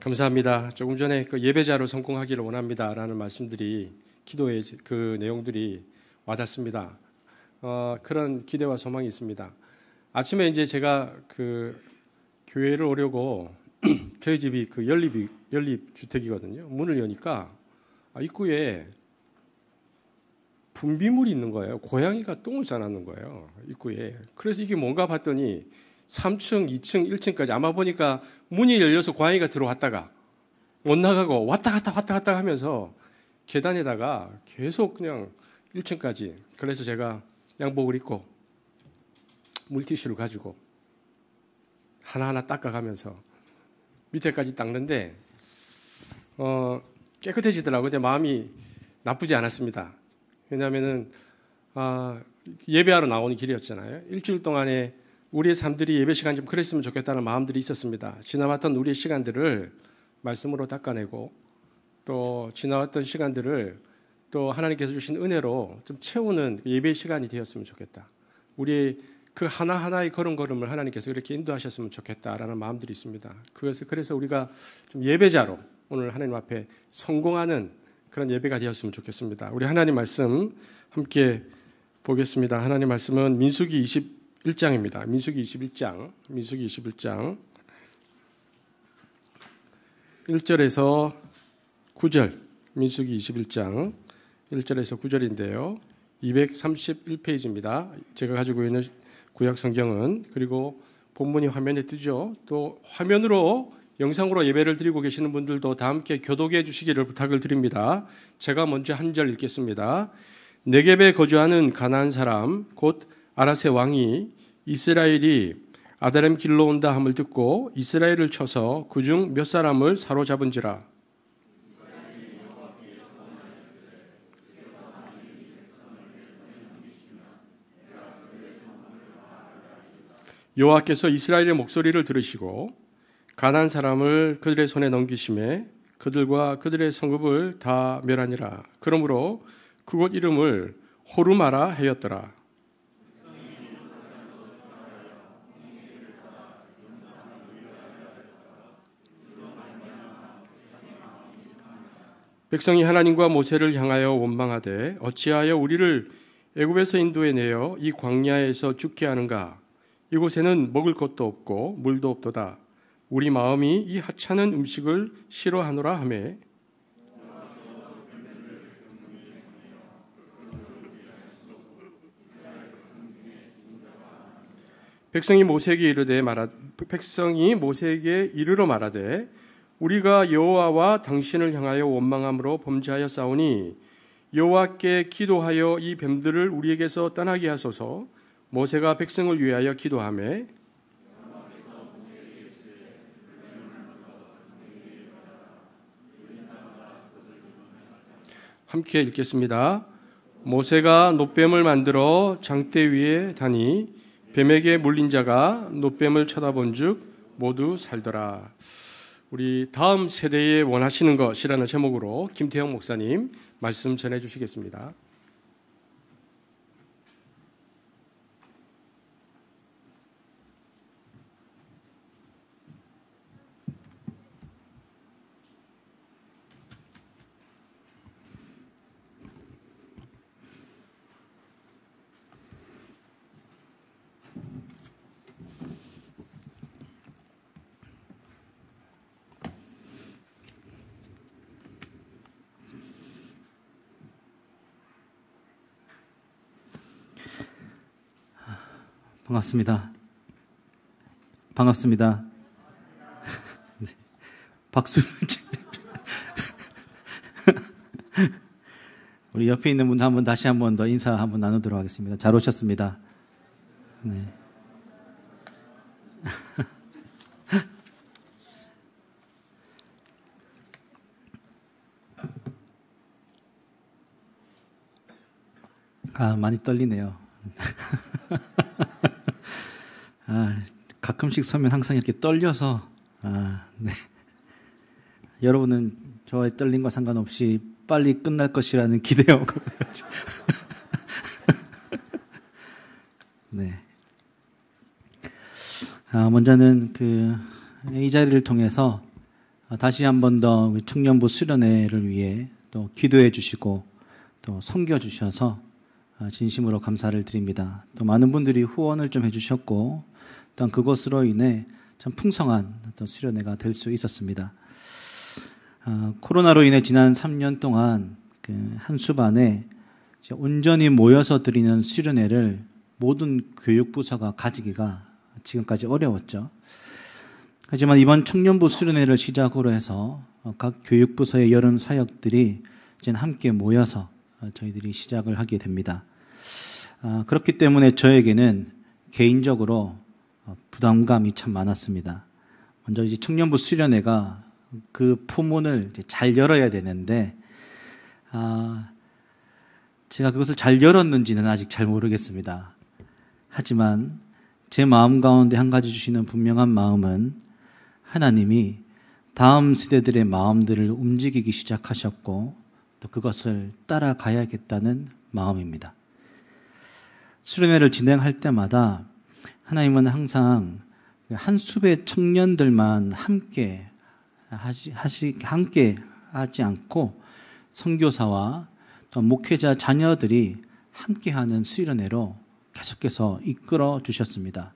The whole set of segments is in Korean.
감사합니다. 조금 전에 그 예배자로 성공하기를 원합니다라는 말씀들이 기도의 그 내용들이 와닿습니다. 어, 그런 기대와 소망이 있습니다. 아침에 이제 제가 그 교회를 오려고 저희 집이 그 연립 연립 주택이거든요. 문을 여니까 아, 입구에 분비물이 있는 거예요. 고양이가 똥을 싸놨는 거예요. 입구에. 그래서 이게 뭔가 봤더니 3층, 2층, 1층까지 아마 보니까 문이 열려서 고양이가 들어왔다가 못 나가고 왔다 갔다 왔다 갔다 하면서 계단에다가 계속 그냥 1층까지 그래서 제가 양복을 입고 물티슈를 가지고 하나하나 닦아가면서 밑에까지 닦는데 어, 깨끗해지더라고요. 근데 마음이 나쁘지 않았습니다. 왜냐하면은 아, 예배하러 나오는 길이었잖아요. 일주일 동안에 우리의 삶들이 예배 시간 좀 그랬으면 좋겠다는 마음들이 있었습니다. 지나왔던 우리의 시간들을 말씀으로 닦아내고 또 지나왔던 시간들을 또 하나님께서 주신 은혜로 좀 채우는 예배 시간이 되었으면 좋겠다. 우리그 하나하나의 걸음걸음을 하나님께서 그렇게 인도하셨으면 좋겠다라는 마음들이 있습니다. 그래서 그래서 우리가 좀 예배자로 오늘 하나님 앞에 성공하는 그런 예배가 되었으면 좋겠습니다. 우리 하나님 말씀 함께 보겠습니다. 하나님 말씀은 민수기 20 1장입니다. 민수기 21장. 민수기 21장. 1절에서 9절. 민수기 21장. 1절에서 9절인데요. 231페이지입니다. 제가 가지고 있는 구약 성경은 그리고 본문이 화면에 뜨죠. 또 화면으로 영상으로 예배를 드리고 계시는 분들도 다 함께 교독해 주시기를 부탁을 드립니다. 제가 먼저 한 절 읽겠습니다. 네겝에 거주하는 가난한 사람 곧 아라세 왕이 이스라엘이 아다렘 길로 온다 함을 듣고 이스라엘을 쳐서 그 중 몇 사람을 사로잡은지라 여호와께서 이스라엘의 목소리를 들으시고 가난 사람을 그들의 손에 넘기심에 그들과 그들의 성읍을 다 멸하니라. 그러므로 그곳 이름을 호르마라 하였더라. 백성이 하나님과 모세를 향하여 원망하되 어찌하여 우리를 애굽에서 인도에 내어 이 광야에서 죽게 하는가 이곳에는 먹을 것도 없고 물도 없도다 우리 마음이 이 하찮은 음식을 싫어하노라 하매 백성이 모세에게 이르되 말하 백성이 모세에게 이르러 말하되 우리가 여호와와 당신을 향하여 원망함으로 범죄하여 싸우니 여호와께 기도하여 이 뱀들을 우리에게서 떠나게 하소서. 모세가 백성을 위하여 기도하며 함께 읽겠습니다. 모세가 노뱀을 만들어 장대 위에 다니 뱀에게 물린 자가 노뱀을 쳐다본즉 모두 살더라. 우리 다음 세대에 원하시는 것이라는 제목으로 김태형 목사님 말씀 전해 주시겠습니다. 맞습니다. 반갑습니다. 네. 박수를 우리 옆에 있는 분 한번 다시 한번 더 인사 한번 나누도록 하겠습니다. 잘 오셨습니다. 네. 아, 많이 떨리네요. 가끔씩 서면 항상 이렇게 떨려서 아, 네. 여러분은 저의 떨림과 상관없이 빨리 끝날 것이라는 기대와 네. 아, 먼저는 그이 자리를 통해서 다시 한 번 더 청년부 수련회를 위해 또 기도해 주시고 또 섬겨 주셔서 아, 진심으로 감사를 드립니다. 또 많은 분들이 후원을 좀 해주셨고, 또한 그것으로 인해 참 풍성한 어떤 수련회가 될 수 있었습니다. 아, 코로나로 인해 지난 3년 동안 그한 수반에 온전히 모여서 드리는 수련회를 모든 교육부서가 가지기가 지금까지 어려웠죠. 하지만 이번 청년부 수련회를 시작으로 해서 각 교육부서의 여름 사역들이 이제 함께 모여서 저희들이 시작을 하게 됩니다. 아, 그렇기 때문에 저에게는 개인적으로 어, 부담감이 참 많았습니다. 먼저 이제 청년부 수련회가 그 포문을 잘 열어야 되는데 아, 제가 그것을 잘 열었는지는 아직 잘 모르겠습니다. 하지만 제 마음 가운데 한 가지 주시는 분명한 마음은 하나님이 다음 세대들의 마음들을 움직이기 시작하셨고 또 그것을 따라가야겠다는 마음입니다. 수련회를 진행할 때마다 하나님은 항상 한 숲의 청년들만 함께 하시, 하시 함께 하지 않고 선교사와 또 목회자 자녀들이 함께하는 수련회로 계속해서 이끌어 주셨습니다.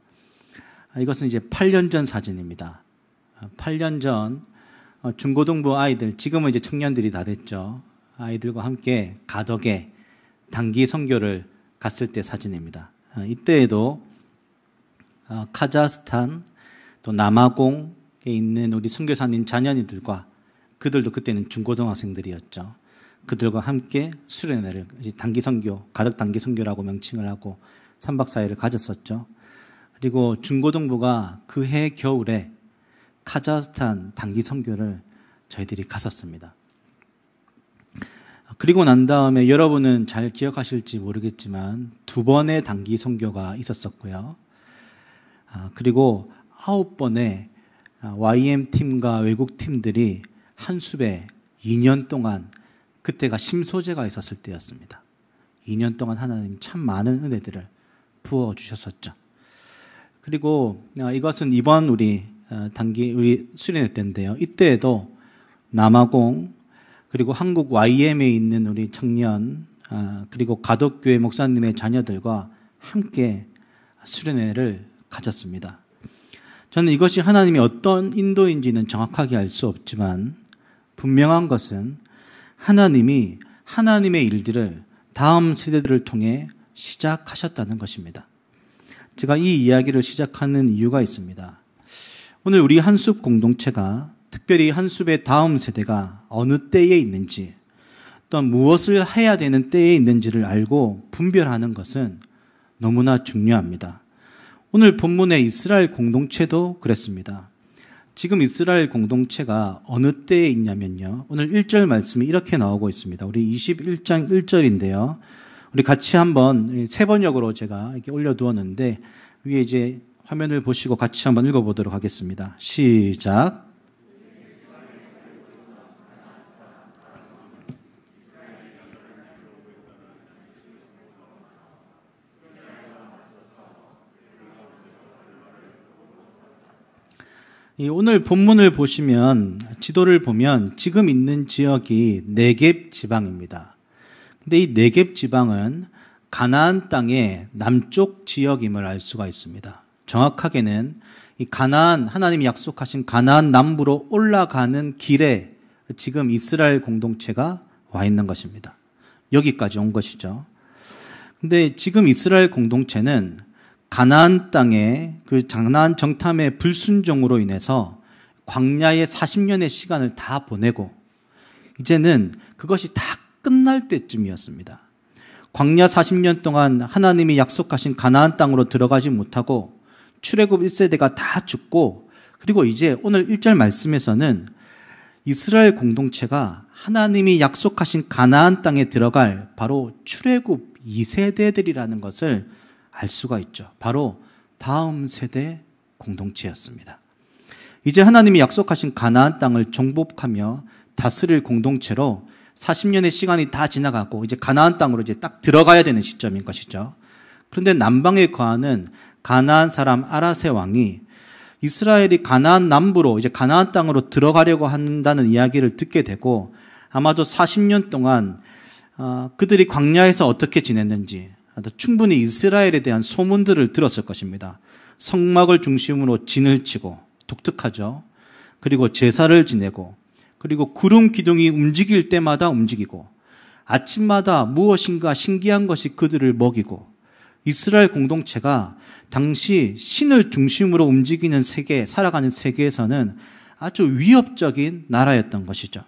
아, 이것은 이제 8년 전 사진입니다. 8년 아, 전 어, 중고등부 아이들, 지금은 이제 청년들이 다 됐죠. 아이들과 함께 가덕에 단기 선교를 갔을 때 사진입니다. 어, 이때에도 어, 카자흐스탄 또 남아공에 있는 우리 선교사님 자녀님들과 그들도 그때는 중고등학생들이었죠. 그들과 함께 수련회를 단기 선교, 가덕 단기 선교라고 명칭을 하고 3박 4일을 가졌었죠. 그리고 중고등부가 그해 겨울에 카자흐스탄 단기 선교를 저희들이 갔었습니다. 그리고 난 다음에 여러분은 잘 기억하실지 모르겠지만 두 번의 단기 선교가 있었었고요. 아, 그리고 아홉 번의 YM 아, 팀과 외국 팀들이 한 숲에 2년 동안 그때가 심소재가 있었을 때였습니다. 2년 동안 하나님 참 많은 은혜들을 부어 주셨었죠. 그리고 아, 이것은 이번 우리 단기 우리 수련회 때인데요. 이때에도 남아공 그리고 한국 YM에 있는 우리 청년 아, 그리고 가덕교회 목사님의 자녀들과 함께 수련회를 가졌습니다. 저는 이것이 하나님이 어떤 인도인지는 정확하게 알 수 없지만 분명한 것은 하나님이 하나님의 일들을 다음 세대들을 통해 시작하셨다는 것입니다. 제가 이 이야기를 시작하는 이유가 있습니다. 오늘 우리 한숲 공동체가 특별히 한숲의 다음 세대가 어느 때에 있는지 또한 무엇을 해야 되는 때에 있는지를 알고 분별하는 것은 너무나 중요합니다. 오늘 본문의 이스라엘 공동체도 그랬습니다. 지금 이스라엘 공동체가 어느 때에 있냐면요. 오늘 1절 말씀이 이렇게 나오고 있습니다. 우리 21장 1절인데요. 우리 같이 한번 세 번역으로 제가 이렇게 올려두었는데 위에 이제 화면을 보시고 같이 한번 읽어보도록 하겠습니다. 시작. 오늘 본문을 보시면 지도를 보면 지금 있는 지역이 네겝 지방입니다. 근데 이 네겝 지방은 가나안 땅의 남쪽 지역임을 알 수가 있습니다. 정확하게는 이 가나안 하나님이 약속하신 가나안 남부로 올라가는 길에 지금 이스라엘 공동체가 와 있는 것입니다. 여기까지 온 것이죠. 근데 지금 이스라엘 공동체는 가나안 땅에 그장난 정탐의 불순종으로 인해서 광야의 40년의 시간을 다 보내고 이제는 그것이 다 끝날 때쯤이었습니다. 광야 40년 동안 하나님이 약속하신 가나안 땅으로 들어가지 못하고 출애굽 1세대가 다 죽고 그리고 이제 오늘 1절 말씀에서는 이스라엘 공동체가 하나님이 약속하신 가나안 땅에 들어갈 바로 출애굽 2세대들이라는 것을 알 수가 있죠. 바로 다음 세대 공동체였습니다. 이제 하나님이 약속하신 가나안 땅을 정복하며 다스릴 공동체로 40년의 시간이 다 지나가고 이제 가나안 땅으로 이제 딱 들어가야 되는 시점인 것이죠. 그런데 남방에 거하는 가나안 사람 아라세 왕이 이스라엘이 가나안 남부로 이제 가나안 땅으로 들어가려고 한다는 이야기를 듣게 되고 아마도 40년 동안 어, 그들이 광야에서 어떻게 지냈는지 충분히 이스라엘에 대한 소문들을 들었을 것입니다. 성막을 중심으로 진을 치고 독특하죠. 그리고 제사를 지내고 그리고 구름 기둥이 움직일 때마다 움직이고 아침마다 무엇인가 신기한 것이 그들을 먹이고 이스라엘 공동체가 당시 신을 중심으로 움직이는 세계, 살아가는 세계에서는 아주 위협적인 나라였던 것이죠.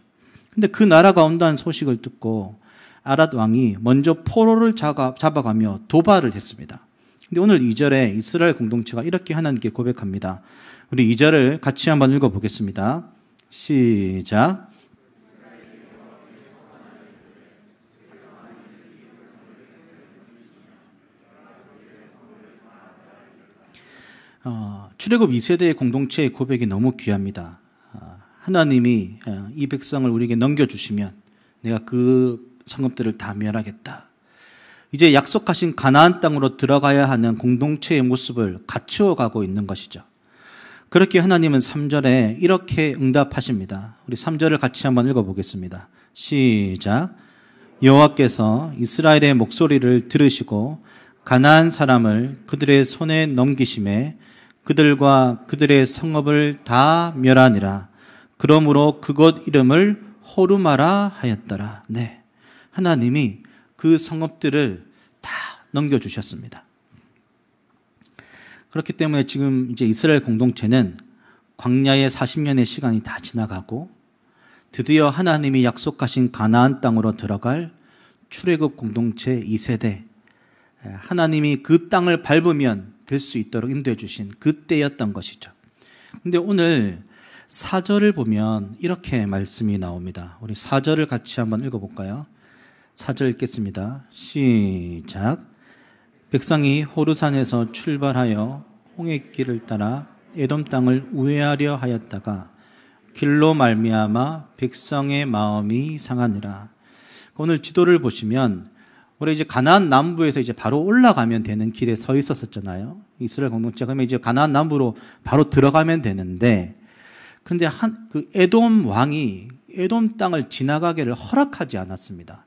근데 그 나라가 온다는 소식을 듣고 아랏 왕이 먼저 포로를 잡아가며 도발을 했습니다. 근데 오늘 2절에 이스라엘 공동체가 이렇게 하나님께 고백합니다. 우리 2절을 같이 한번 읽어보겠습니다. 시작. 어, 출애굽 2세대의 공동체의 고백이 너무 귀합니다. 어, 하나님이 어, 이 백성을 우리에게 넘겨주시면 내가 그 상업들을 다 멸하겠다. 이제 약속하신 가나안 땅으로 들어가야 하는 공동체의 모습을 갖추어 가고 있는 것이죠. 그렇게 하나님은 3절에 이렇게 응답하십니다. 우리 3절을 같이 한번 읽어 보겠습니다. 시작. 여호와께서 이스라엘의 목소리를 들으시고 가나안 사람을 그들의 손에 넘기심에 그들과 그들의 성읍을 다 멸하니라. 그러므로 그곳 이름을 호르마라 하였더라. 네. 하나님이 그 성읍들을 다 넘겨주셨습니다. 그렇기 때문에 지금 이제 이스라엘 공동체는 광야의 40년의 시간이 다 지나가고 드디어 하나님이 약속하신 가나안 땅으로 들어갈 출애굽 공동체 2세대 하나님이 그 땅을 밟으면 될 수 있도록 인도해 주신 그때였던 것이죠. 근데 오늘 사절을 보면 이렇게 말씀이 나옵니다. 우리 사절을 같이 한번 읽어 볼까요? 찾을 읽겠습니다. 시작. 백성이 호르산에서 출발하여 홍해길을 따라 에돔 땅을 우회하려 하였다가 길로 말미암아 백성의 마음이 상하니라. 오늘 지도를 보시면 우리 이제 가나안 남부에서 이제 바로 올라가면 되는 길에 서 있었었잖아요. 이스라엘 공동체가 그러면 이제 가나안 남부로 바로 들어가면 되는데 근데한 그 에돔 왕이 에돔 땅을 지나가기를 허락하지 않았습니다.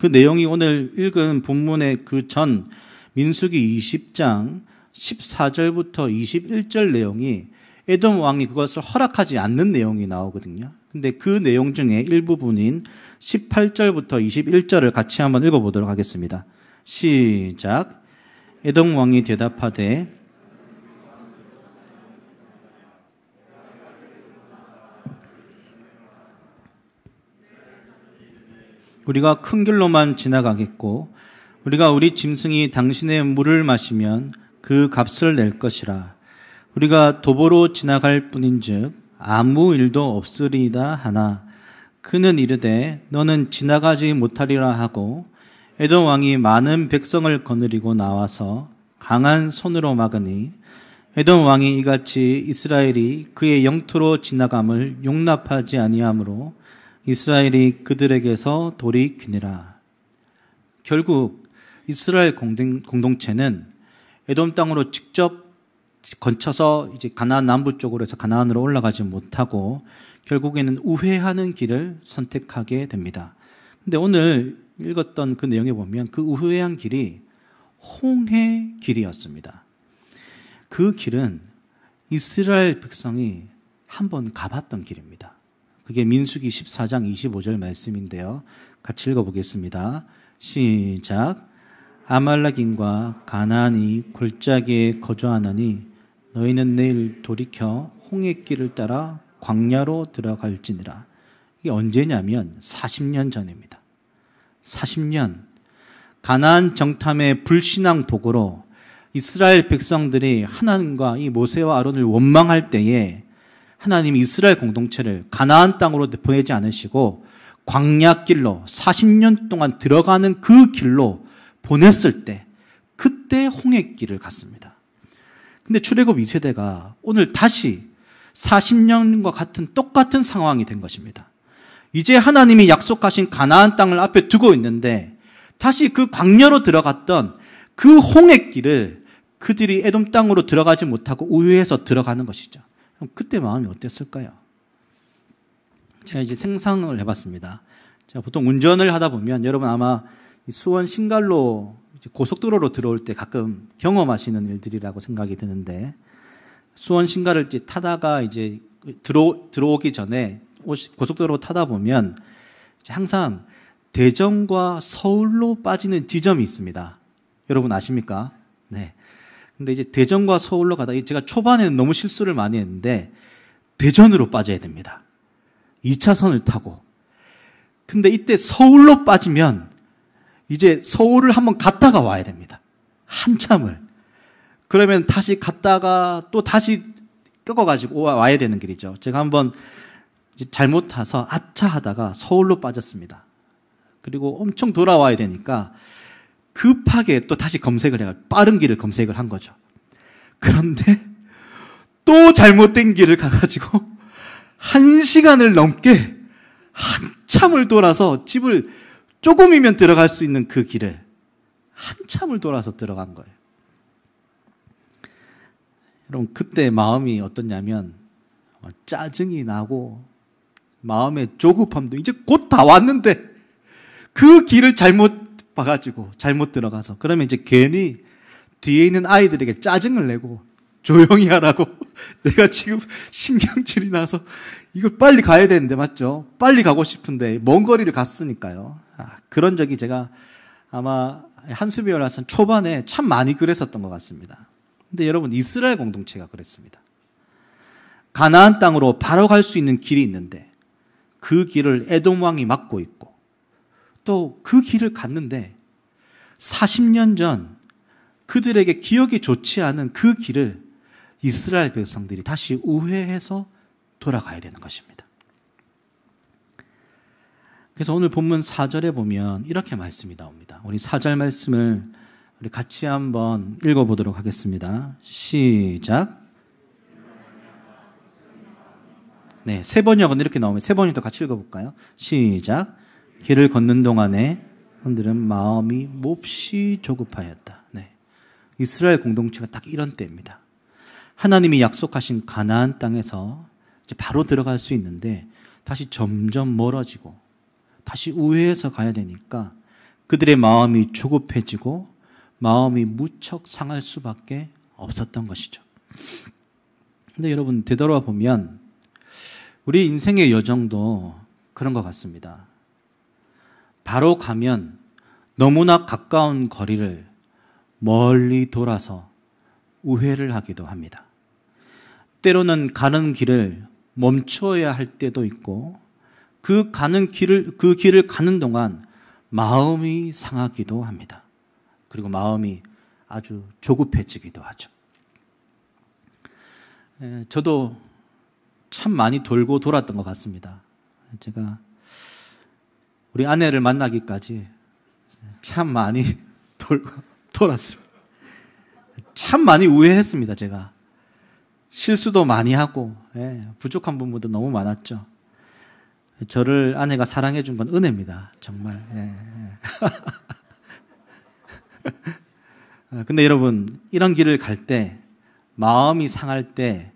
그 내용이 오늘 읽은 본문의 그 전 민수기 20장 14절부터 21절 내용이 에돔 왕이 그것을 허락하지 않는 내용이 나오거든요. 근데 그 내용 중에 일부분인 18절부터 21절을 같이 한번 읽어보도록 하겠습니다. 시작. 에돔 왕이 대답하되 우리가 큰 길로만 지나가겠고 우리가 우리 짐승이 당신의 물을 마시면 그 값을 낼 것이라 우리가 도보로 지나갈 뿐인즉 아무 일도 없으리이다 하나 그는 이르되 너는 지나가지 못하리라 하고 에돔 왕이 많은 백성을 거느리고 나와서 강한 손으로 막으니 에돔 왕이 이같이 이스라엘이 그의 영토로 지나감을 용납하지 아니하므로 이스라엘이 그들에게서 돌이키니라. 결국 이스라엘 공동, 체는 에돔 땅으로 직접 건쳐서 이제 가나안 남부 쪽으로 해서 가나안으로 올라가지 못하고 결국에는 우회하는 길을 선택하게 됩니다. 근데 오늘 읽었던 그 내용에 보면 그 우회한 길이 홍해 길이었습니다. 그 길은 이스라엘 백성이 한 번 가봤던 길입니다. 그게 민수기 14장 25절 말씀인데요. 같이 읽어보겠습니다. 시작. 아말라인과 가나안이 골짜기에 거주하나니 너희는 내일 돌이켜 홍해 길을 따라 광야로 들어갈지니라. 이게 언제냐면 40년 전입니다. 40년 가나안 정탐의 불신앙 복으로 이스라엘 백성들이 하나님과 이 모세와 아론을 원망할 때에 하나님이 이스라엘 공동체를 가나안 땅으로 보내지 않으시고 광야길로 40년 동안 들어가는 그 길로 보냈을 때 그때 홍해길을 갔습니다. 근데 출애굽 2세대가 오늘 다시 40년과 같은 똑같은 상황이 된 것입니다. 이제 하나님이 약속하신 가나안 땅을 앞에 두고 있는데 다시 그 광야로 들어갔던 그 홍해길을 그들이 애돔 땅으로 들어가지 못하고 우회해서 들어가는 것이죠. 그때 마음이 어땠을까요? 제가 이제 생상을 해봤습니다. 제가 보통 운전을 하다 보면 여러분 아마 수원 신갈로 고속도로로 들어올 때 가끔 경험하시는 일들이라고 생각이 드는데 수원 신갈을 이제 타다가 이제 들어 들어오기 전에 고속도로 타다 보면 항상 대전과 서울로 빠지는 지점이 있습니다. 여러분 아십니까? 네. 근데 이제 대전과 서울로 가다가 제가 초반에는 너무 실수를 많이 했는데 대전으로 빠져야 됩니다. 2차선을 타고. 근데 이때 서울로 빠지면 이제 서울을 한번 갔다가 와야 됩니다. 한참을. 그러면 다시 갔다가 또 다시 끄어가지고 와야 되는 길이죠. 제가 한번 잘못 타서 아차 하다가 서울로 빠졌습니다. 그리고 엄청 돌아와야 되니까 급하게 또 다시 검색을 해가 빠른 길을 검색을 한 거죠. 그런데 또 잘못된 길을 가가지고 한 시간을 넘게 한참을 돌아서 집을 조금이면 들어갈 수 있는 그 길을 한참을 돌아서 들어간 거예요. 여러분 그때 마음이 어떻냐면 어, 짜증이 나고 마음의 조급함도 이제 곧 다 왔는데 그 길을 잘못 봐가지고 잘못 들어가서 그러면 이제 괜히 뒤에 있는 아이들에게 짜증을 내고 조용히 하라고 내가 지금 신경질이 나서 이걸 빨리 가야 되는데 맞죠? 빨리 가고 싶은데 먼 거리를 갔으니까요. 아, 그런 적이 제가 아마 한수배월 학산 초반에 참 많이 그랬었던 것 같습니다. 근데 여러분 이스라엘 공동체가 그랬습니다. 가나안 땅으로 바로 갈 수 있는 길이 있는데 그 길을 에돔 왕이 막고 있고 또그 길을 갔는데 40년 전 그들에게 기억이 좋지 않은 그 길을 이스라엘 백성들이 다시 우회해서 돌아가야 되는 것입니다. 그래서 오늘 본문 4절에 보면 이렇게 말씀이 나옵니다. 우리 4절 말씀을 우리 같이 한번 읽어보도록 하겠습니다. 시작. 네, 세 번역은 이렇게 나오면 세 번역도 같이 읽어볼까요? 시작. 길을 걷는 동안에 사람들은 마음이 몹시 조급하였다. 네. 이스라엘 공동체가 딱 이런 때입니다. 하나님이 약속하신 가나안 땅에서 이제 바로 들어갈 수 있는데 다시 점점 멀어지고 다시 우회해서 가야 되니까 그들의 마음이 조급해지고 마음이 무척 상할 수밖에 없었던 것이죠. 근데 여러분 되돌아 보면 우리 인생의 여정도 그런 것 같습니다. 바로 가면 너무나 가까운 거리를 멀리 돌아서 우회를 하기도 합니다. 때로는 가는 길을 멈추어야 할 때도 있고 그 가는 길을 그 길을 가는 동안 마음이 상하기도 합니다. 그리고 마음이 아주 조급해지기도 하죠. 저도 참 많이 돌고 돌았던 것 같습니다. 제가 우리 아내를 만나기까지 참 많이 돌, 돌았습니다. 참 많이 우회했습니다, 제가. 실수도 많이 하고, 예, 부족한 부분도 너무 많았죠. 저를 아내가 사랑해 준 건 은혜입니다, 정말. 예, 예. 아, 근데 여러분, 이런 길을 갈 때, 마음이 상할 때,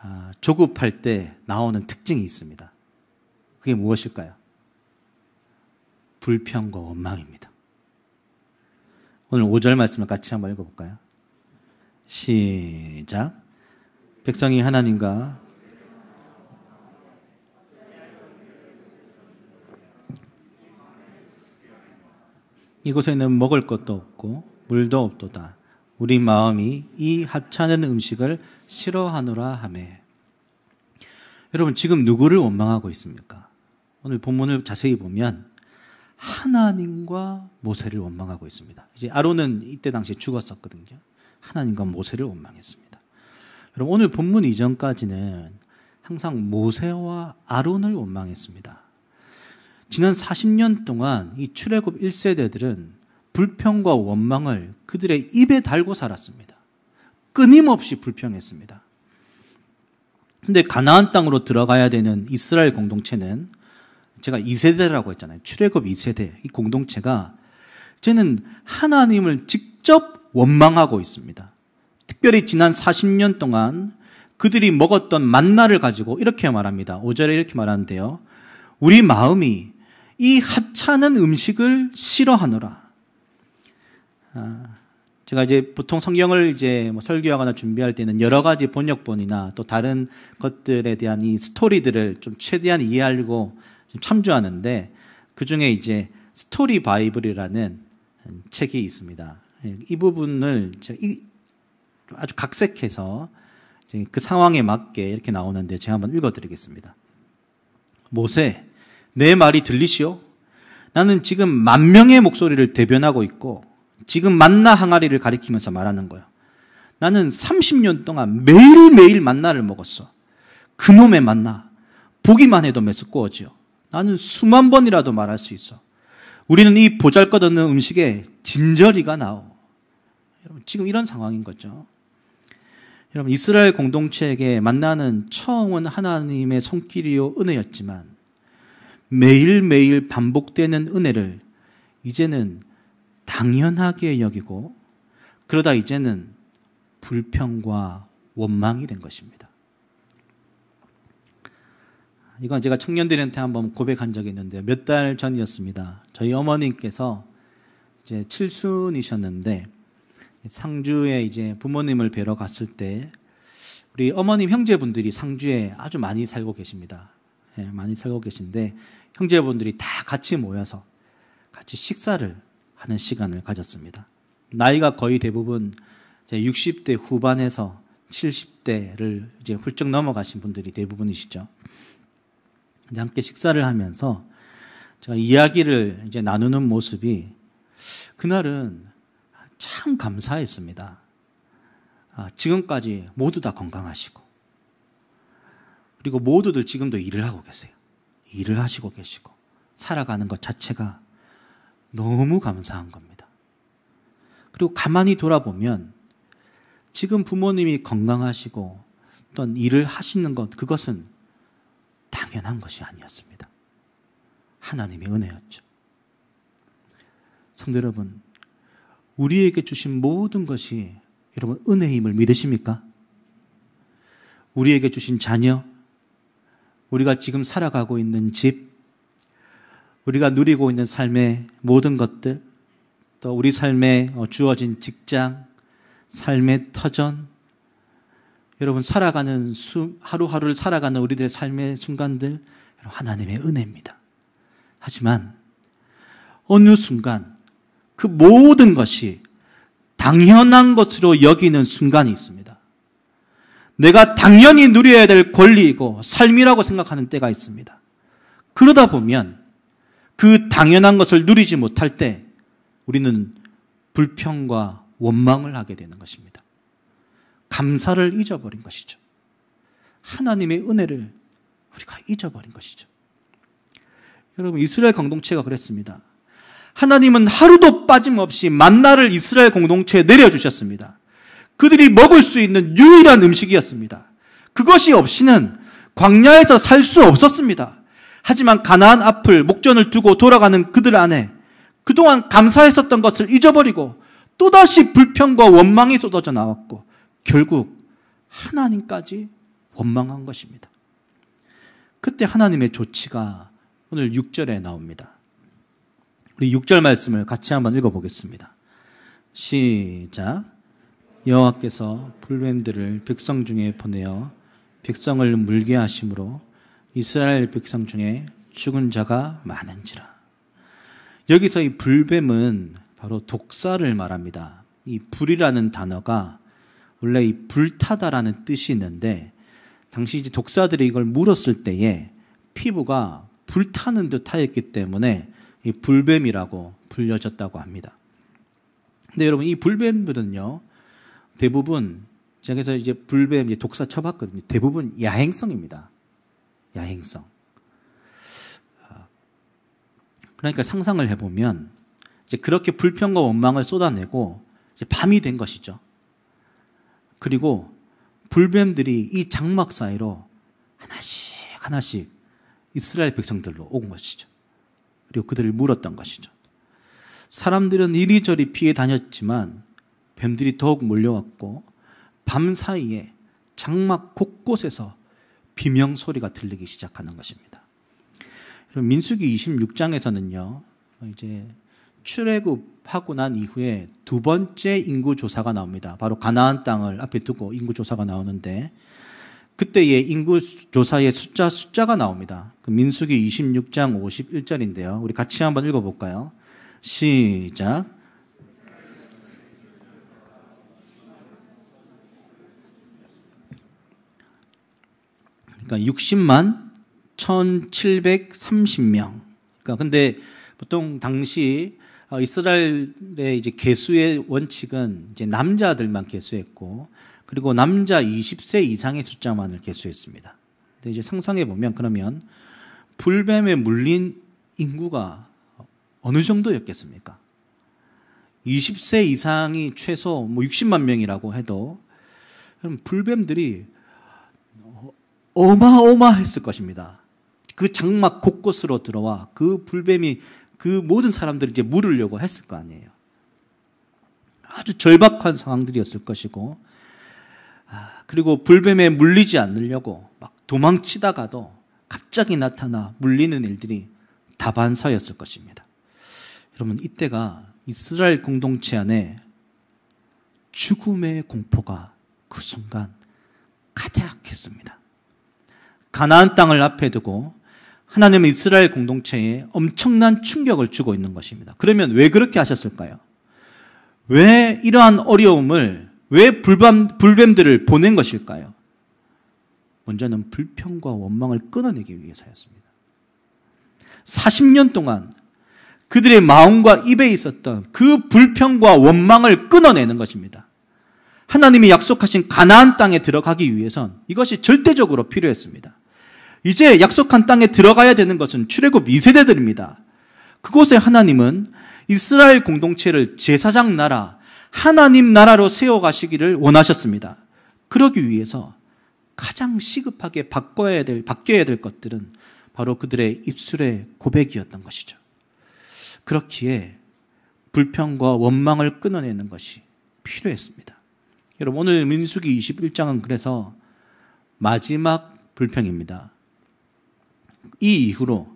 아, 조급할 때 나오는 특징이 있습니다. 그게 무엇일까요? 불평과 원망입니다. 오늘 5절 말씀을 같이 한번 읽어볼까요? 시작. 백성이 하나님과 이곳에는 먹을 것도 없고 물도 없도다. 우리 마음이 이합찮은 음식을 싫어하노라 하매. 여러분 지금 누구를 원망하고 있습니까? 오늘 본문을 자세히 보면 하나님과 모세를 원망하고 있습니다. 이제 아론은 이때 당시 에 죽었었거든요. 하나님과 모세를 원망했습니다. 여러분 오늘 본문 이전까지는 항상 모세와 아론을 원망했습니다. 지난 40년 동안 이 출애굽 1세대들은 불평과 원망을 그들의 입에 달고 살았습니다. 끊임없이 불평했습니다. 근데 가나안 땅으로 들어가야 되는 이스라엘 공동체는 제가 2세대라고 했잖아요. 출애굽 2세대 이 공동체가 저는 하나님을 직접 원망하고 있습니다. 특별히 지난 40년 동안 그들이 먹었던 만나를 가지고 이렇게 말합니다. 5절에 이렇게 말하는데요. 우리 마음이 이 하찮은 음식을 싫어하노라. 아, 제가 이제 보통 성경을 이제 뭐 설교하거나 준비할 때는 여러 가지 번역본이나 또 다른 것들에 대한 이 스토리들을 좀 최대한 이해하려고 참조하는데 그 중에 이제 스토리 바이블이라는 책이 있습니다. 이 부분을 아주 각색해서 그 상황에 맞게 이렇게 나오는데 제가 한번 읽어드리겠습니다. 모세, 내 말이 들리시오? 나는 지금 만 명의 목소리를 대변하고 있고 지금 만나 항아리를 가리키면서 말하는 거야. 나는 30년 동안 매일매일 만나를 먹었어. 그놈의 만나. 보기만 해도 메스꺼워지요. 나는 수만 번이라도 말할 수 있어. 우리는 이 보잘 것 없는 음식에 진저리가 나오. 여러분, 지금 이런 상황인 거죠. 여러분, 이스라엘 공동체에게 만나는 처음은 하나님의 손길이요, 은혜였지만, 매일매일 반복되는 은혜를 이제는 당연하게 여기고, 그러다 이제는 불평과 원망이 된 것입니다. 이건 제가 청년들한테 한번 고백한 적이 있는데요. 몇 달 전이었습니다. 저희 어머님께서 이제 칠순이셨는데 상주에 이제 부모님을 뵈러 갔을 때 우리 어머님 형제분들이 상주에 아주 많이 살고 계십니다. 예, 많이 살고 계신데 형제분들이 다 같이 모여서 같이 식사를 하는 시간을 가졌습니다. 나이가 거의 대부분 60대 후반에서 70대를 이제 훌쩍 넘어가신 분들이 대부분이시죠. 근데 함께 식사를 하면서 제가 이야기를 이제 나누는 모습이 그날은 참 감사했습니다. 아, 지금까지 모두 다 건강하시고 그리고 모두들 지금도 일을 하고 계세요. 일을 하시고 계시고 살아가는 것 자체가 너무 감사한 겁니다. 그리고 가만히 돌아보면 지금 부모님이 건강하시고 또떤 일을 하시는 것 그것은 당연한 것이 아니었습니다. 하나님의 은혜였죠. 성도 여러분, 우리에게 주신 모든 것이 여러분 은혜임을 믿으십니까? 우리에게 주신 자녀, 우리가 지금 살아가고 있는 집, 우리가 누리고 있는 삶의 모든 것들, 또 우리 삶에 어, 주어진 직장, 삶의 터전, 여러분 살아가는 수, 하루하루를 살아가는 우리들의 삶의 순간들 하나님의 은혜입니다. 하지만 어느 순간 그 모든 것이 당연한 것으로 여기는 순간이 있습니다. 내가 당연히 누려야 될 권리이고 삶이라고 생각하는 때가 있습니다. 그러다 보면 그 당연한 것을 누리지 못할 때 우리는 불평과 원망을 하게 되는 것입니다. 감사를 잊어버린 것이죠. 하나님의 은혜를 우리가 잊어버린 것이죠. 여러분, 이스라엘 공동체가 그랬습니다. 하나님은 하루도 빠짐없이 만나를 이스라엘 공동체에 내려주셨습니다. 그들이 먹을 수 있는 유일한 음식이었습니다. 그것이 없이는 광야에서 살 수 없었습니다. 하지만 가난 앞을 목전을 두고 돌아가는 그들 안에 그동안 감사했었던 것을 잊어버리고 또다시 불평과 원망이 쏟아져 나왔고 결국 하나님까지 원망한 것입니다. 그때 하나님의 조치가 오늘 6절에 나옵니다. 우리 6절 말씀을 같이 한번 읽어보겠습니다. 시작. 여호와께서 불뱀들을 백성 중에 보내어 백성을 물게 하심으로 이스라엘 백성 중에 죽은 자가 많은지라. 여기서 이 불뱀은 바로 독사를 말합니다. 이 불이라는 단어가 원래 이 불타다라는 뜻이 있는데 당시 이제 독사들이 이걸 물었을 때에 피부가 불타는 듯 하였기 때문에 이 불뱀이라고 불려졌다고 합니다. 근데 여러분 이 불뱀들은요 대부분 제가 서 이제 불뱀 이제 독사 쳐봤거든요. 대부분 야행성입니다. 야행성. 그러니까 상상을 해보면 이제 그렇게 불평과 원망을 쏟아내고 이제 밤이 된 것이죠. 그리고 불뱀들이 이 장막 사이로 하나씩 하나씩 이스라엘 백성들로 온 것이죠. 그리고 그들을 물었던 것이죠. 사람들은 이리저리 피해 다녔지만 뱀들이 더욱 몰려왔고 밤 사이에 장막 곳곳에서 비명 소리가 들리기 시작하는 것입니다. 민수기 26장에서는요, 이제 출애굽하고 난 이후에 두 번째 인구 조사가 나옵니다. 바로 가나안 땅을 앞에 두고 인구 조사가 나오는데 그때의 인구 조사의 숫자 숫자가 나옵니다. 그 민수기 26장 51절인데요. 우리 같이 한번 읽어 볼까요? 시작. 그러니까 60만 1730명. 그러니까 근데 보통 당시 어, 이스라엘의 이제 개수의 원칙은 이제 남자들만 개수했고 그리고 남자 20세 이상의 숫자만을 개수했습니다. 근데 이제 상상해 보면 그러면 불뱀에 물린 인구가 어느 정도였겠습니까? 20세 이상이 최소 뭐 60만 명이라고 해도 불뱀들이 어마어마했을 것입니다. 그 장막 곳곳으로 들어와 그 불뱀이 그 모든 사람들이 이제 물으려고 했을 거 아니에요. 아주 절박한 상황들이었을 것이고, 아, 그리고 불뱀에 물리지 않으려고 막 도망치다가도 갑자기 나타나 물리는 일들이 다반사였을 것입니다. 여러분, 이때가 이스라엘 공동체 안에 죽음의 공포가 그 순간 가득했습니다. 가나안 땅을 앞에 두고 하나님은 이스라엘 공동체에 엄청난 충격을 주고 있는 것입니다. 그러면 왜 그렇게 하셨을까요? 왜 이러한 어려움을, 왜 불밤, 불뱀들을 보낸 것일까요? 먼저는 불평과 원망을 끊어내기 위해서였습니다. 40년 동안 그들의 마음과 입에 있었던 그 불평과 원망을 끊어내는 것입니다. 하나님이 약속하신 가나안 땅에 들어가기 위해선 이것이 절대적으로 필요했습니다. 이제 약속한 땅에 들어가야 되는 것은 출애굽 2세대들입니다. 그곳에 하나님은 이스라엘 공동체를 제사장 나라, 하나님 나라로 세워가시기를 원하셨습니다. 그러기 위해서 가장 시급하게 바꿔야 될, 바뀌어야 될 것들은 바로 그들의 입술의 고백이었던 것이죠. 그렇기에 불평과 원망을 끊어내는 것이 필요했습니다. 여러분, 오늘 민수기 21장은 그래서 마지막 불평입니다. 이 이후로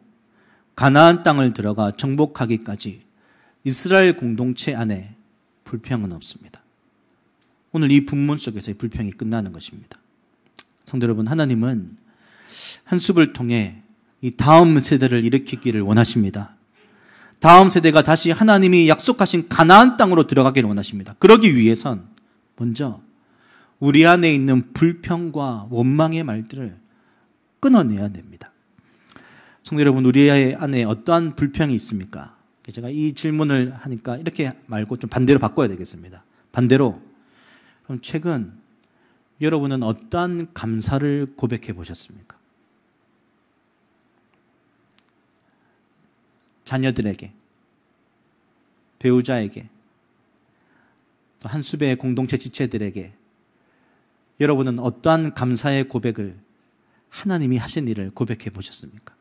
가나안 땅을 들어가 정복하기까지 이스라엘 공동체 안에 불평은 없습니다. 오늘 이 분문 속에서의 불평이 끝나는 것입니다. 성도 여러분, 하나님은 한숲을 통해 이 다음 세대를 일으키기를 원하십니다. 다음 세대가 다시 하나님이 약속하신 가나안 땅으로 들어가기를 원하십니다. 그러기 위해선 먼저 우리 안에 있는 불평과 원망의 말들을 끊어내야 됩니다. 성도 여러분, 우리 안에 어떠한 불평이 있습니까? 제가 이 질문을 하니까 이렇게 말고 좀 반대로 바꿔야 되겠습니다. 반대로, 그럼 최근 여러분은 어떠한 감사를 고백해 보셨습니까? 자녀들에게, 배우자에게, 또 한수배 공동체 지체들에게 여러분은 어떠한 감사의 고백을 하나님이 하신 일을 고백해 보셨습니까?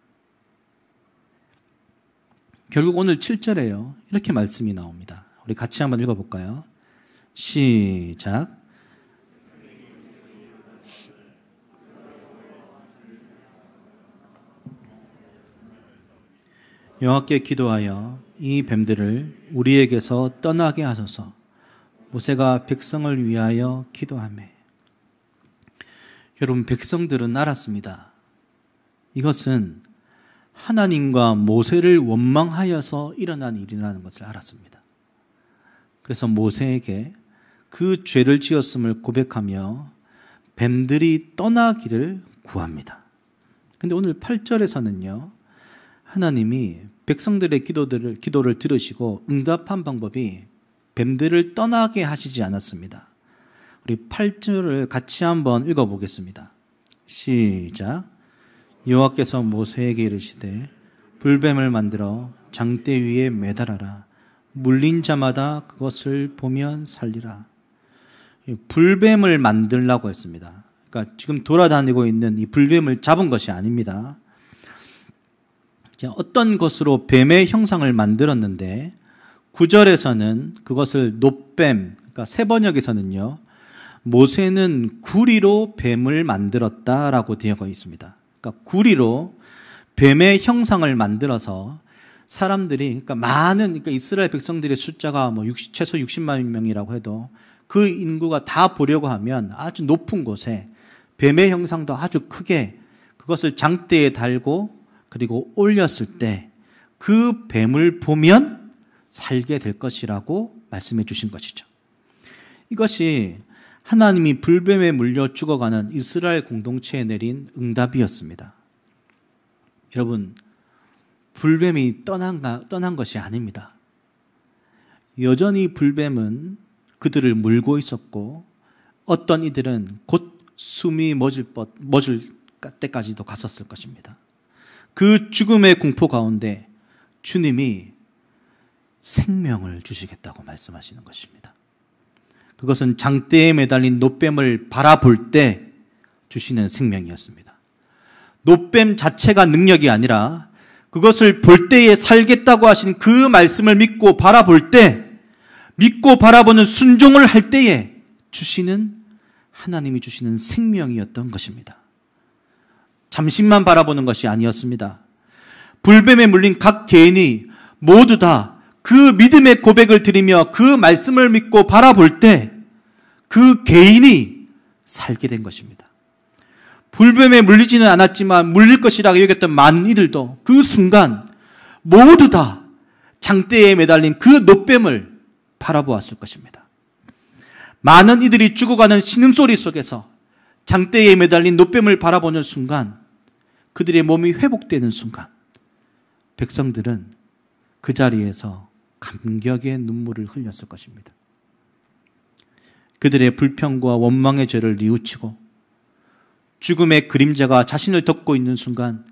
결국 오늘 7절에요. 이렇게 말씀이 나옵니다. 우리 같이 한번 읽어볼까요? 시작. 여호와께 기도하여 이 뱀들을 우리에게서 떠나게 하소서. 모세가 백성을 위하여 기도하며 여러분 백성들은 알았습니다. 이것은 하나님과 모세를 원망하여서 일어난 일이라는 것을 알았습니다. 그래서 모세에게 그 죄를 지었음을 고백하며 뱀들이 떠나기를 구합니다. 근데 오늘 8절에서는요. 하나님이 백성들의 기도들을 기도를 들으시고 응답한 방법이 뱀들을 떠나게 하시지 않았습니다. 우리 8절을 같이 한번 읽어 보겠습니다. 시작. 여호와께서 모세에게 이르시되 불뱀을 만들어 장대 위에 매달아라. 물린 자마다 그것을 보면 살리라. 불뱀을 만들라고 했습니다. 그러니까 지금 돌아다니고 있는 이 불뱀을 잡은 것이 아닙니다. 어떤 것으로 뱀의 형상을 만들었는데 구절에서는 그것을 노뱀 그러니까 세 번역에서는요. 모세는 구리로 뱀을 만들었다라고 되어 있습니다. 그러니까 구리로 뱀의 형상을 만들어서 사람들이 그러니까 많은 그러니까 이스라엘 백성들의 숫자가 뭐 60, 최소 60만 명이라고 해도 그 인구가 다 보려고 하면 아주 높은 곳에 뱀의 형상도 아주 크게 그것을 장대에 달고 그리고 올렸을 때 그 뱀을 보면 살게 될 것이라고 말씀해 주신 것이죠. 이것이 하나님이 불뱀에 물려 죽어가는 이스라엘 공동체에 내린 응답이었습니다. 여러분, 불뱀이 떠난, 떠난 것이 아닙니다. 여전히 불뱀은 그들을 물고 있었고 어떤 이들은 곧 숨이 멎을, 뻗, 멎을 때까지도 갔었을 것입니다. 그 죽음의 공포 가운데 주님이 생명을 주시겠다고 말씀하시는 것입니다. 그것은 장대에 매달린 노뱀을 바라볼 때 주시는 생명이었습니다. 노뱀 자체가 능력이 아니라 그것을 볼 때에 살겠다고 하신 그 말씀을 믿고 바라볼 때 믿고 바라보는 순종을 할 때에 주시는 하나님이 주시는 생명이었던 것입니다. 잠시만 바라보는 것이 아니었습니다. 불뱀에 물린 각 개인이 모두 다그 믿음의 고백을 드리며 그 말씀을 믿고 바라볼 때 그 개인이 살게 된 것입니다. 불뱀에 물리지는 않았지만 물릴 것이라고 여겼던 많은 이들도 그 순간 모두 다 장대에 매달린 그 노뱀을 바라보았을 것입니다. 많은 이들이 죽어가는 신음소리 속에서 장대에 매달린 노뱀을 바라보는 순간 그들의 몸이 회복되는 순간 백성들은 그 자리에서 감격의 눈물을 흘렸을 것입니다. 그들의 불평과 원망의 죄를 뉘우치고 죽음의 그림자가 자신을 덮고 있는 순간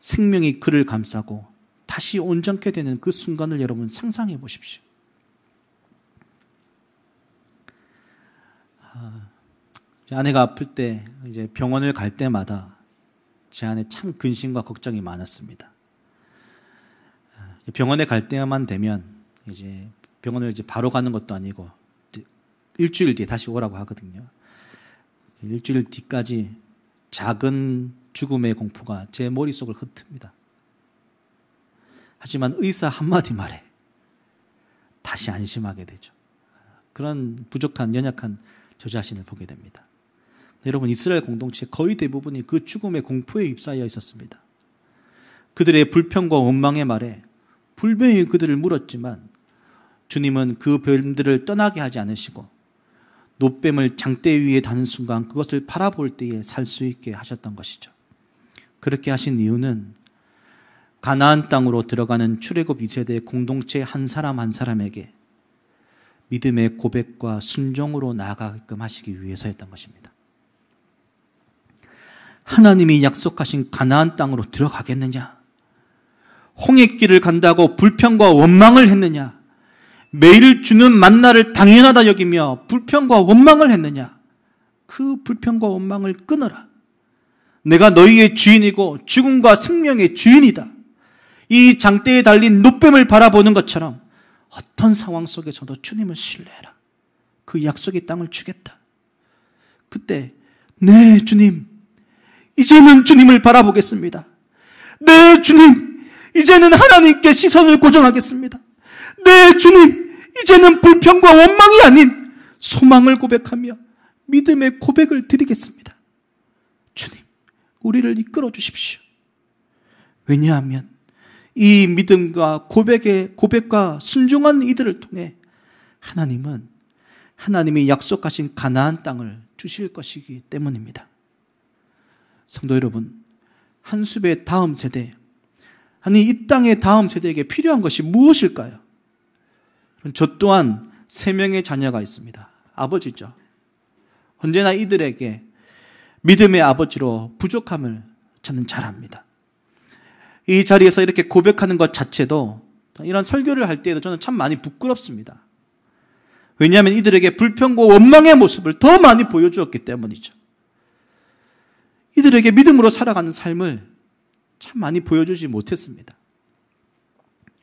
생명이 그를 감싸고 다시 온전케 되는 그 순간을 여러분 상상해 보십시오. 아, 아내가 아플 때 이제 병원을 갈 때마다 제 안에 참 근심과 걱정이 많았습니다. 병원에 갈 때만 되면 이제 병원을 이제 바로 가는 것도 아니고 일주일 뒤에 다시 오라고 하거든요. 일주일 뒤까지 작은 죽음의 공포가 제 머릿속을 흩습니다. 하지만 의사 한마디 말에 다시 안심하게 되죠. 그런 부족한 연약한 저 자신을 보게 됩니다. 여러분 이스라엘 공동체 거의 대부분이 그 죽음의 공포에 휩싸여 있었습니다. 그들의 불평과 원망의 말에 불명히 그들을 물었지만 주님은 그 뱀들을 떠나게 하지 않으시고 노뱀을 장대 위에 다는 순간 그것을 바라볼 때에 살 수 있게 하셨던 것이죠. 그렇게 하신 이유는 가나안 땅으로 들어가는 출애굽 2세대 공동체 한 사람 한 사람에게 믿음의 고백과 순종으로 나아가게끔 하시기 위해서였던 것입니다. 하나님이 약속하신 가나안 땅으로 들어가겠느냐? 홍해길을 간다고 불평과 원망을 했느냐? 매일 주는 만나를 당연하다 여기며 불평과 원망을 했느냐? 그 불평과 원망을 끊어라. 내가 너희의 주인이고 죽음과 생명의 주인이다. 이 장대에 달린 노뱀을 바라보는 것처럼 어떤 상황 속에서도 주님을 신뢰해라. 그 약속의 땅을 주겠다. 그때 네 주님 이제는 주님을 바라보겠습니다. 네 주님 이제는 하나님께 시선을 고정하겠습니다. 네, 주님, 이제는 불평과 원망이 아닌 소망을 고백하며 믿음의 고백을 드리겠습니다. 주님, 우리를 이끌어 주십시오. 왜냐하면 이 믿음과 고백의 고백과 순종한 이들을 통해 하나님은 하나님이 약속하신 가나안 땅을 주실 것이기 때문입니다. 성도 여러분, 한수배 다음 세대 아니, 이 땅의 다음 세대에게 필요한 것이 무엇일까요? 저 또한 세 명의 자녀가 있습니다. 아버지죠. 언제나 이들에게 믿음의 아버지로 부족함을 저는 잘 압니다. 이 자리에서 이렇게 고백하는 것 자체도 이런 설교를 할 때에도 저는 참 많이 부끄럽습니다. 왜냐하면 이들에게 불평과 원망의 모습을 더 많이 보여주었기 때문이죠. 이들에게 믿음으로 살아가는 삶을 참 많이 보여주지 못했습니다.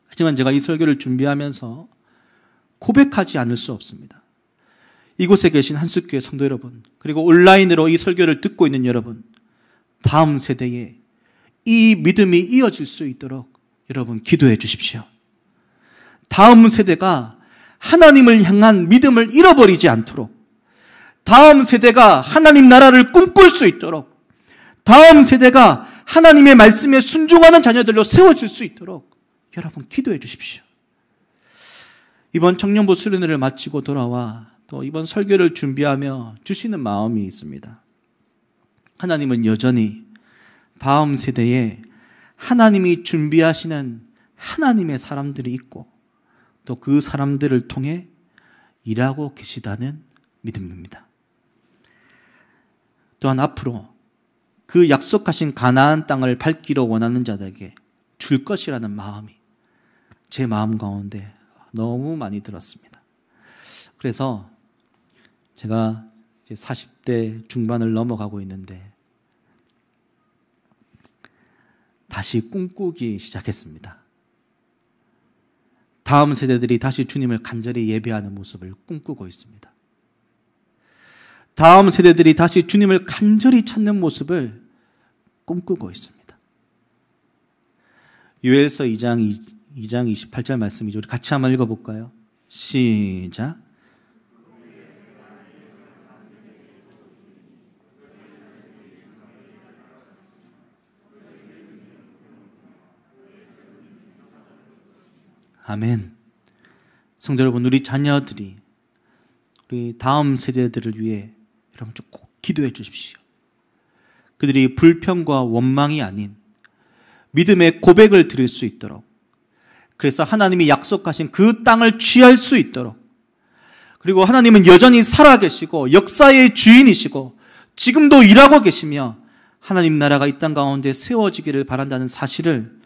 하지만 제가 이 설교를 준비하면서 고백하지 않을 수 없습니다. 이곳에 계신 한숙교의 성도 여러분, 그리고 온라인으로 이 설교를 듣고 있는 여러분, 다음 세대에 이 믿음이 이어질 수 있도록 여러분 기도해 주십시오. 다음 세대가 하나님을 향한 믿음을 잃어버리지 않도록, 다음 세대가 하나님 나라를 꿈꿀 수 있도록, 다음 세대가 하나님의 말씀에 순종하는 자녀들로 세워질 수 있도록 여러분 기도해 주십시오. 이번 청년부 수련회를 마치고 돌아와 또 이번 설교를 준비하며 주시는 마음이 있습니다. 하나님은 여전히 다음 세대에 하나님이 준비하시는 하나님의 사람들이 있고 또 그 사람들을 통해 일하고 계시다는 믿음입니다. 또한 앞으로 그 약속하신 가나안 땅을 밟기로 원하는 자들에게 줄 것이라는 마음이 제 마음 가운데 너무 많이 들었습니다. 그래서 제가 이제 40대 중반을 넘어가고 있는데 다시 꿈꾸기 시작했습니다. 다음 세대들이 다시 주님을 간절히 예배하는 모습을 꿈꾸고 있습니다. 다음 세대들이 다시 주님을 간절히 찾는 모습을 꿈꾸고 있습니다. 유엘서 2장 2장 28절 말씀이죠. 우리 같이 한번 읽어 볼까요? 시작. 아멘. 성도 여러분, 우리 자녀들이 우리 다음 세대들을 위해 여러분 좀꼭 기도해 주십시오. 그들이 불평과 원망이 아닌 믿음의 고백을 드릴 수 있도록 그래서 하나님이 약속하신 그 땅을 취할 수 있도록 그리고 하나님은 여전히 살아계시고 역사의 주인이시고 지금도 일하고 계시며 하나님 나라가 이 땅 가운데 세워지기를 바란다는 사실을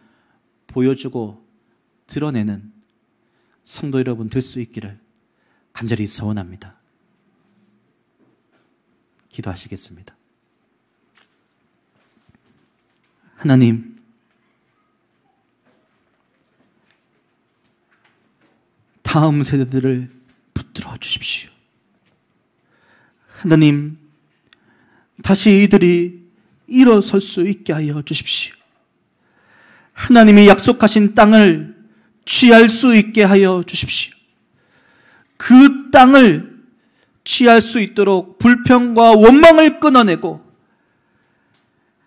보여주고 드러내는 성도 여러분 될 수 있기를 간절히 소원합니다. 기도하시겠습니다. 하나님, 다음 세대들을 붙들어 주십시오. 하나님, 다시 이들이 일어설 수 있게 하여 주십시오. 하나님이 약속하신 땅을 취할 수 있게 하여 주십시오. 그 땅을 취할 수 있도록 불평과 원망을 끊어내고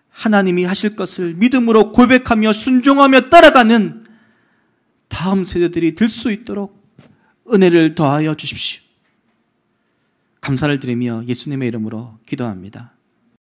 하나님이 하실 것을 믿음으로 고백하며 순종하며 따라가는 다음 세대들이 될 수 있도록 은혜를 더하여 주십시오. 감사를 드리며 예수님의 이름으로 기도합니다.